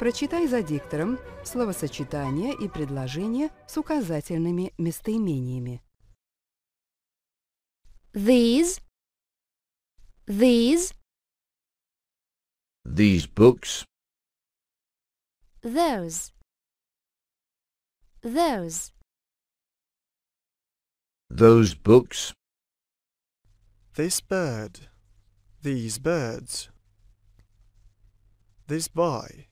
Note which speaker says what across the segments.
Speaker 1: Прочитай за диктором словосочетания
Speaker 2: и предложения с указательными местоимениями. These These
Speaker 1: These books Those
Speaker 2: Those
Speaker 1: Those books
Speaker 3: This bird These birds This boy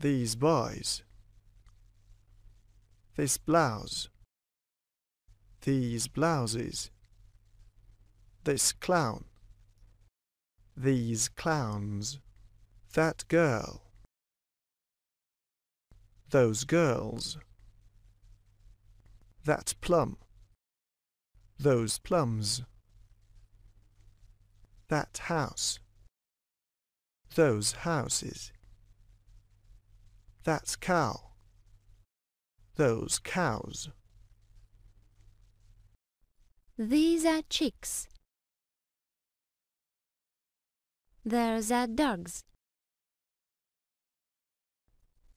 Speaker 3: These boys. This blouse. These blouses. This clown. These clowns. That girl. Those girls. That plum. Those plums. That house. Those houses. That's cow. Those cows.
Speaker 2: These are chicks. Those are dogs.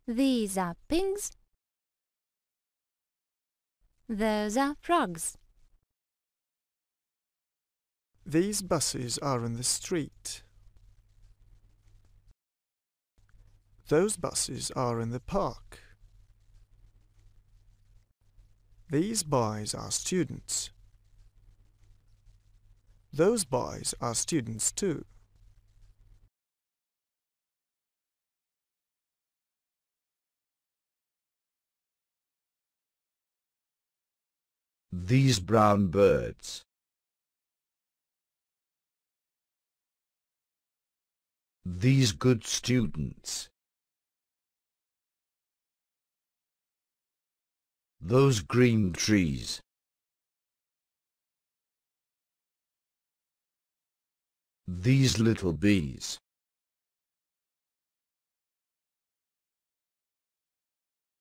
Speaker 2: These are pigs. Those are frogs.
Speaker 3: These buses are in the street. Those buses are in the park. These boys are students. Those boys are students too.
Speaker 1: These brown birds. These good students. those green trees. These little bees.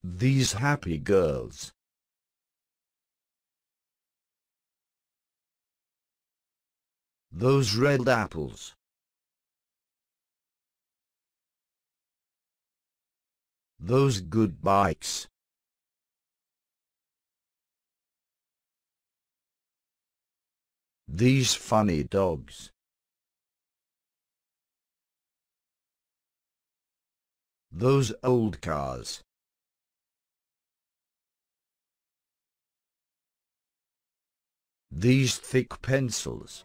Speaker 1: These happy girls. Those red apples. Those good bikes. These funny dogs. Those old cars.
Speaker 2: These thick pencils.